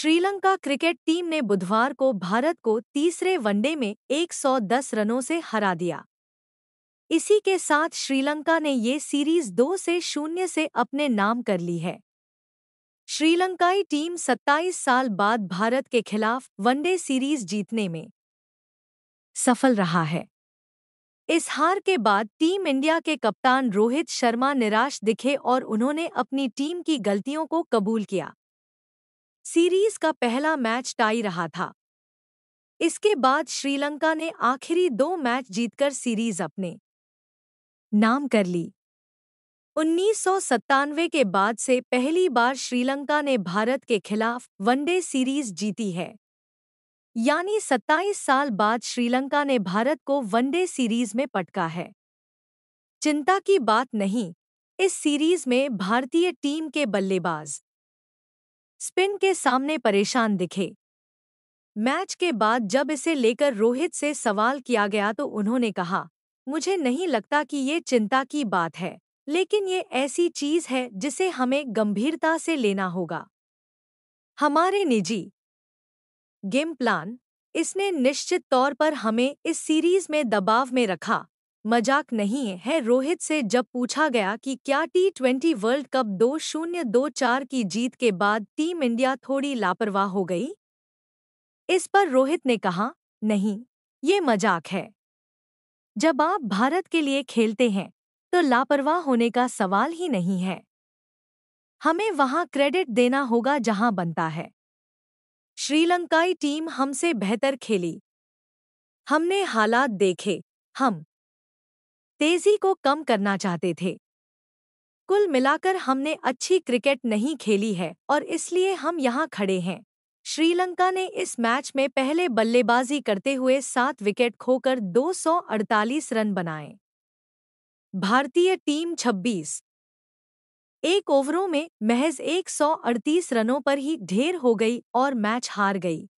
Sri Lanka cricket team ने बुधवार को भारत को तीसरे वनडे में 110 रनों से हरा दिया इसी के साथ श्रीलंका ने ये सीरीज दो से शून्य से अपने नाम कर ली है श्रीलंकाई टीम 27 साल बाद भारत के खिलाफ वनडे सीरीज जीतने में सफल रहा है इस हार के बाद टीम इंडिया के कप्तान रोहित शर्मा निराश दिखे और उन्होंने अपनी टीम की गलतियों को कबूल किया सीरीज का पहला मैच टाई रहा था इसके बाद श्रीलंका ने आखिरी दो मैच जीतकर सीरीज अपने नाम कर ली उन्नीस के बाद से पहली बार श्रीलंका ने भारत के खिलाफ वनडे सीरीज जीती है यानी 27 साल बाद श्रीलंका ने भारत को वनडे सीरीज में पटका है चिंता की बात नहीं इस सीरीज में भारतीय टीम के बल्लेबाज स्पिन के सामने परेशान दिखे मैच के बाद जब इसे लेकर रोहित से सवाल किया गया तो उन्होंने कहा मुझे नहीं लगता कि ये चिंता की बात है लेकिन ये ऐसी चीज है जिसे हमें गंभीरता से लेना होगा हमारे निजी गेम प्लान इसने निश्चित तौर पर हमें इस सीरीज में दबाव में रखा मजाक नहीं है रोहित से जब पूछा गया कि क्या टी ट्वेंटी वर्ल्ड कप दो शून्य दो चार की जीत के बाद टीम इंडिया थोड़ी लापरवाह हो गई इस पर रोहित ने कहा नहीं ये मजाक है जब आप भारत के लिए खेलते हैं तो लापरवाह होने का सवाल ही नहीं है हमें वहां क्रेडिट देना होगा जहां बनता है श्रीलंकाई टीम हमसे बेहतर खेली हमने हालात देखे हम तेजी को कम करना चाहते थे कुल मिलाकर हमने अच्छी क्रिकेट नहीं खेली है और इसलिए हम यहाँ खड़े हैं श्रीलंका ने इस मैच में पहले बल्लेबाजी करते हुए सात विकेट खोकर 248 रन बनाए भारतीय टीम 26 एक ओवरों में महज 138 रनों पर ही ढेर हो गई और मैच हार गई